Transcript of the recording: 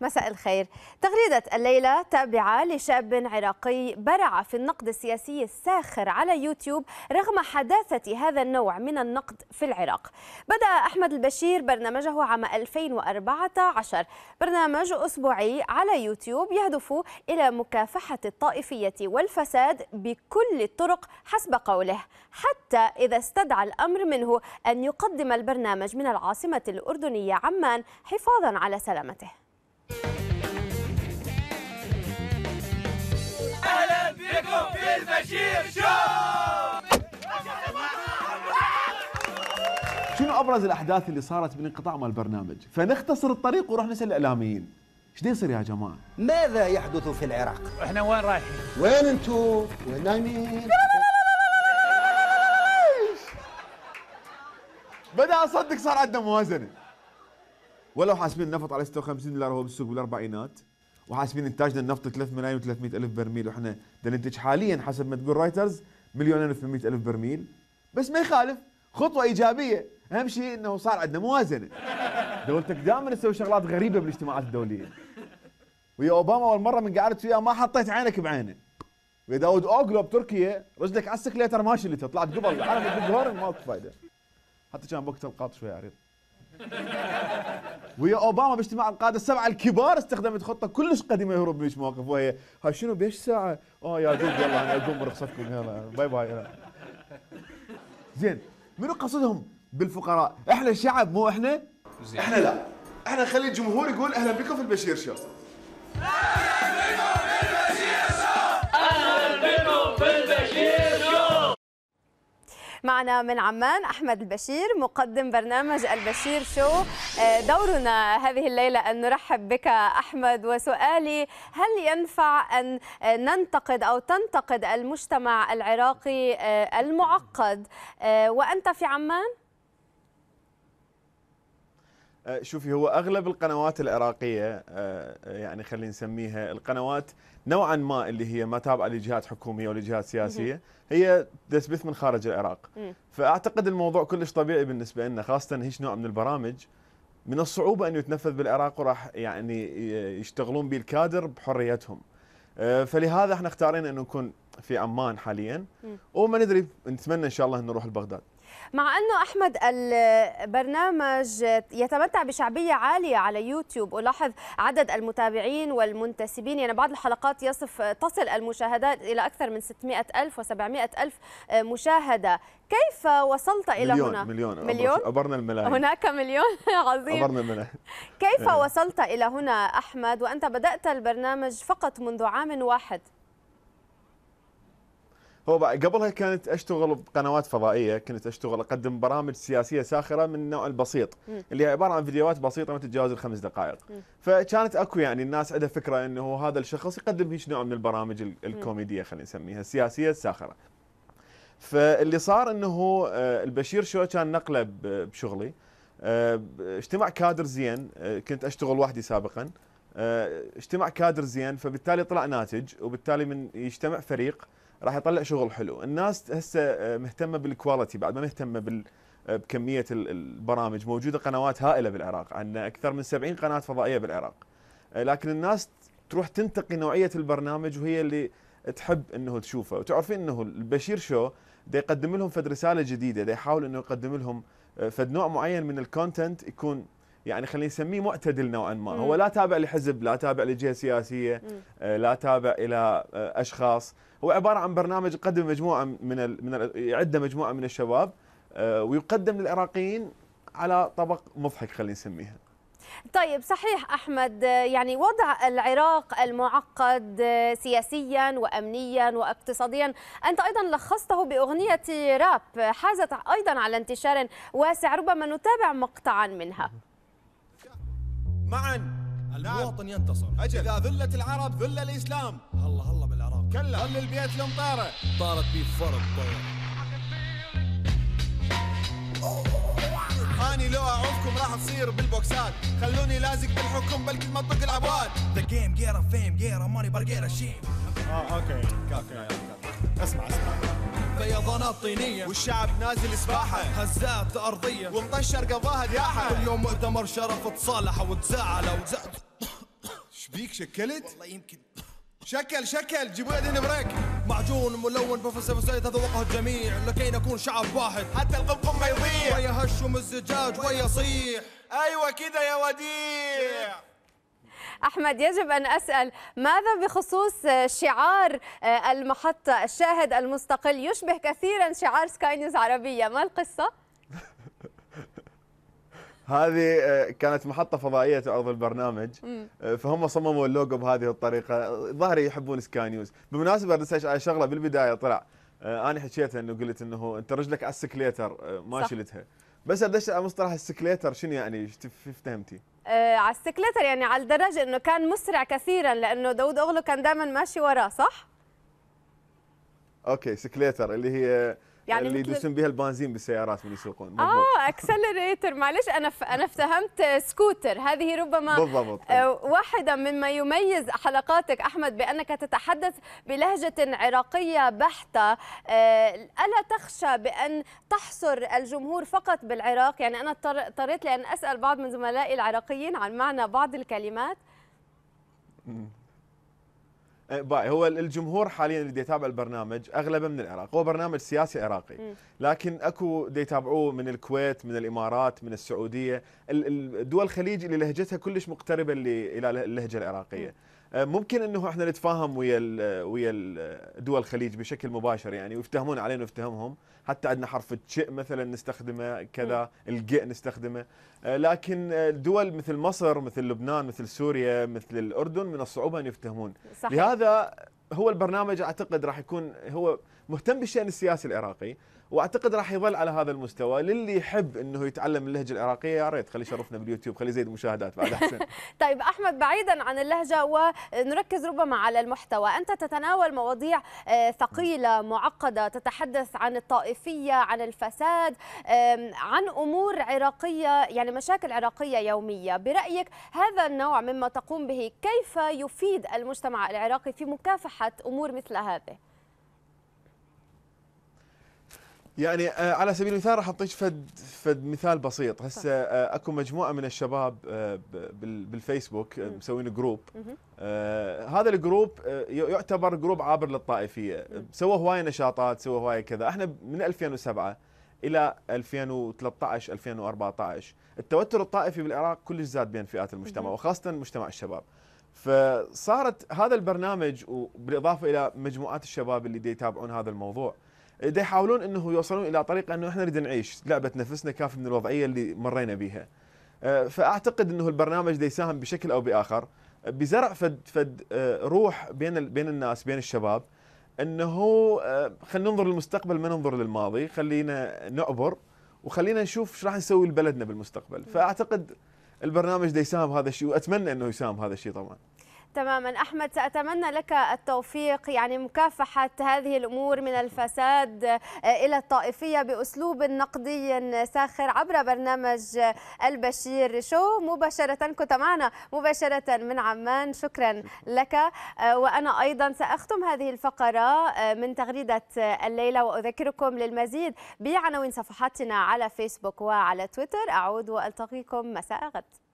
مساء الخير تغريدة الليلة تابعة لشاب عراقي برع في النقد السياسي الساخر على يوتيوب رغم حداثة هذا النوع من النقد في العراق بدأ أحمد البشير برنامجه عام 2014 برنامج أسبوعي على يوتيوب يهدف إلى مكافحة الطائفية والفساد بكل الطرق حسب قوله حتى إذا استدعى الأمر منه أن يقدم البرنامج من العاصمة الأردنية عمان حفاظا على سلامته في البشير شو شنو ابرز الاحداث اللي صارت بالانقطاع مال البرنامج؟ فنختصر الطريق ونروح نسال الاعلاميين. ايش يصير يا جماعه؟ ماذا يحدث في العراق؟ احنا وين رايحين؟ وين انتو؟ وين نايمين؟ بدا اصدق صار عندنا موازنه. ولو حاسبين النفط على 56 دولار هو بالسوق بالاربعينات وحاسبين انتاجنا النفط 3 ملايين و300 الف برميل واحنا بدنا ننتج حاليا حسب ما تقول رايترز مليونين و800 الف برميل بس ما يخالف خطوه ايجابيه اهم شيء انه صار عندنا موازنه دولتك دائما تسوي شغلات غريبه بالاجتماعات الدوليه ويا اوباما اول مره من قعدت وياه ما حطيت عينك بعينه ويا داود اوغلو بتركيا رجلك على السكليتر ماشي اللي طلعت قبل العالم تدق ما ماكو فايده حتى كان وقتها القاط شوي عريض ويا اوباما باجتماع القاده السبعه الكبار استخدمت خطه كلش قديمه يهرب من مواقف وهي هاي شنو بيش ساعه؟ اه يا دوب يلا انا اقوم برخصتكم يلا باي باي يلا. زين منو قصدهم بالفقراء؟ احنا الشعب مو احنا؟ زين. احنا لا احنا نخلي الجمهور يقول اهلا بكم في البشير شو. معنا من عمان أحمد البشير مقدم برنامج البشير شو آه، دورنا هذه الليلة أن نرحب بك أحمد وسؤالي هل ينفع أن آه، ننتقد أو تنتقد المجتمع العراقي آه، المعقد وأنت في عمان؟ آه، شوفي هو اغلب القنوات العراقيه آه، آه، يعني خلينا نسميها القنوات نوعا ما اللي هي ما تابعه لجهات حكوميه ولا جهات سياسيه هي تثبت من خارج العراق فاعتقد الموضوع كلش طبيعي بالنسبه لنا خاصه هيش نوع من البرامج من الصعوبه انه يتنفذ بالعراق وراح يعني يشتغلون به الكادر بحريتهم فلهذا احنا اختارينا انه نكون في عمان حاليا وما ندري نتمنى ان شاء الله نروح لبغداد مع أنه أحمد البرنامج يتمتع بشعبية عالية على يوتيوب ألاحظ عدد المتابعين والمنتسبين يعني بعض الحلقات يصف تصل المشاهدات إلى أكثر من 600 ألف و700 ألف مشاهدة كيف وصلت إلى مليون هنا؟ مليون مليون عبرنا الملايين هناك مليون عظيم عبرنا الملايين كيف إيه. وصلت إلى هنا أحمد وأنت بدأت البرنامج فقط منذ عام واحد؟ هو قبلها كانت اشتغل بقنوات فضائيه كنت اشتغل اقدم برامج سياسيه ساخره من النوع البسيط م. اللي هي عباره عن فيديوهات بسيطه ما تتجاوز الخمس دقائق م. فكانت اكو يعني الناس عندها فكره انه هذا الشخص يقدم هيك نوع من البرامج الكوميديه خلينا نسميها السياسيه الساخره فاللي صار انه آه، البشير شو كان نقله بشغلي آه، اجتمع كادر زين آه، كنت اشتغل وحدي سابقا اجتمع كادر زين فبالتالي طلع ناتج وبالتالي من يجتمع فريق راح يطلع شغل حلو الناس هسه آه، مهتمه بالكواليتي بعد ما مهتمه بال آه، بكميه البرامج موجوده قنوات هائله بالعراق عندنا اكثر من 70 قناه فضائيه بالعراق آه، لكن الناس تروح تنتقي نوعيه البرنامج وهي اللي تحب انه تشوفه وتعرفين انه البشير شو دا يقدم لهم فد رساله جديده دا يحاول انه يقدم لهم فد نوع معين من الكونتنت يكون يعني خلينا نسميه معتدل نوعا ما هو لا تابع لحزب لا تابع لجهه سياسيه آه، لا تابع الى آه، اشخاص هو عباره عن برنامج يقدم مجموعه من ال من ال يعده مجموعه من الشباب آه، ويقدم للعراقيين على طبق مضحك خلينا نسميها طيب صحيح احمد يعني وضع العراق المعقد سياسيا وامنيا واقتصاديا انت ايضا لخصته باغنيه راب حازت ايضا على انتشار واسع ربما نتابع مقطعا منها معا المواطن نعم. ينتصر أجل. إذا ذلت العرب ذل الإسلام الله الله بالعراق كلا ظل البيت لم طارة طارت بيه فرد طير اني لو اعوفكم راح تصير بالبوكسات خلوني لازق بالحكم كل ما تطق العباد ذا جيم جيرا فيم جيرا ماني برجيرا شيم اه اوكي اوكي اسمع اسمع بيضانات طينية والشعب نازل سباحة هزات أرضية ومطشر قضاها دياحة كل يوم مؤتمر شرف تصالح وتزعل وتزعل شبيك شكلت؟ والله يمكن شكل شكل جيبوا يدين بريك معجون ملون بفلسفه تذوقه الجميع لكي نكون شعب واحد حتى القمقم ما يضيع ويهشم الزجاج ويصيح ايوه كده يا وديع أحمد يجب أن أسأل ماذا بخصوص شعار آه، المحطة الشاهد المستقل يشبه كثيرا شعار سكاي نيوز عربية ما القصة؟ هذه آه، كانت محطة فضائية تعرض البرنامج آه، فهم صمموا اللوجو بهذه الطريقة ظهري يحبون سكاي نيوز بالمناسبة رسيش على شغلة بالبداية طلع أنا حكيتها أنه قلت أنه أنت رجلك على السكليتر ما شلتها بس ادش على مصطلح السكليتر شنو يعني افتهمتي؟ آه، على السكليتر يعني على الدرجة انه كان مسرع كثيرا لانه داوود اوغلو كان دائما ماشي وراه صح؟ اوكي سكليتر اللي هي يعني اللي يدوسون بها البنزين بالسيارات من يسوقون اه اكسلريتر معلش انا ف... انا افتهمت سكوتر هذه ربما بالضبط آه، واحده مما يميز حلقاتك احمد بانك تتحدث بلهجه عراقيه بحته آه، الا تخشى بان تحصر الجمهور فقط بالعراق يعني انا اضطريت لان اسال بعض من زملائي العراقيين عن معنى بعض الكلمات إيه، باي هو الجمهور حاليا اللي يتابع البرنامج اغلبه من العراق هو برنامج سياسي عراقي لكن اكو يتابعوه من الكويت من الامارات من السعوديه الدول الخليج اللي لهجتها كلش مقتربه الى اللهجه العراقيه آه، ممكن انه احنا نتفاهم ويا آه، ويا آه، دول الخليج بشكل مباشر يعني ويفتهمون علينا ويفتهمهم حتى عندنا حرف تش مثلا نستخدمه كذا الج نستخدمه لكن دول مثل مصر مثل لبنان مثل سوريا مثل الاردن من الصعوبه ان يفتهمون صحيح. لهذا هو البرنامج اعتقد راح يكون هو مهتم بالشان السياسي العراقي واعتقد راح يظل على هذا المستوى للي يحب انه يتعلم اللهجه العراقيه يا ريت خلي يشرفنا باليوتيوب خلي يزيد مشاهدات بعد احسن طيب احمد بعيدا عن اللهجه ونركز ربما على المحتوى انت تتناول مواضيع آه، ثقيله معقده تتحدث عن الطائفيه عن الفساد عن امور عراقيه يعني مشاكل عراقيه يوميه برايك هذا النوع مما تقوم به كيف يفيد المجتمع العراقي في مكافحه امور مثل هذه يعني آه, على سبيل المثال راح اعطيك فد فد مثال بسيط طيب. هسه آه, اكو مجموعه من الشباب آه, بالفيسبوك مسوين جروب هذا الجروب يعتبر جروب عابر للطائفيه سوى هوايه نشاطات سوى هوايه كذا احنا من 2007 الى 2013 2014 التوتر الطائفي بالعراق كلش زاد بين فئات المجتمع وخاصه مجتمع الشباب فصارت هذا البرنامج وبالاضافه الى مجموعات الشباب اللي يتابعون هذا الموضوع دي يحاولون انه يوصلون الى طريقه انه احنا نريد نعيش لعبه نفسنا كافي من الوضعيه اللي مرينا بها آه، فاعتقد انه البرنامج دي يساهم بشكل او باخر بزرع فد فد آه، روح بين بين الناس بين الشباب انه آه، خلينا ننظر للمستقبل ما ننظر للماضي خلينا نعبر وخلينا نشوف ايش راح نسوي لبلدنا بالمستقبل فاعتقد البرنامج ده يساهم هذا الشيء واتمنى انه يساهم هذا الشيء طبعا تماما أحمد سأتمنى لك التوفيق يعني مكافحة هذه الأمور من الفساد آه، إلى الطائفية بأسلوب نقدي ساخر عبر برنامج البشير شو مباشرة كنت معنا مباشرة من عمان شكرا لك آه، وأنا أيضا سأختم هذه الفقرة آه، من تغريدة الليلة وأذكركم للمزيد بعناوين صفحاتنا على فيسبوك وعلى تويتر أعود وألتقيكم مساء غد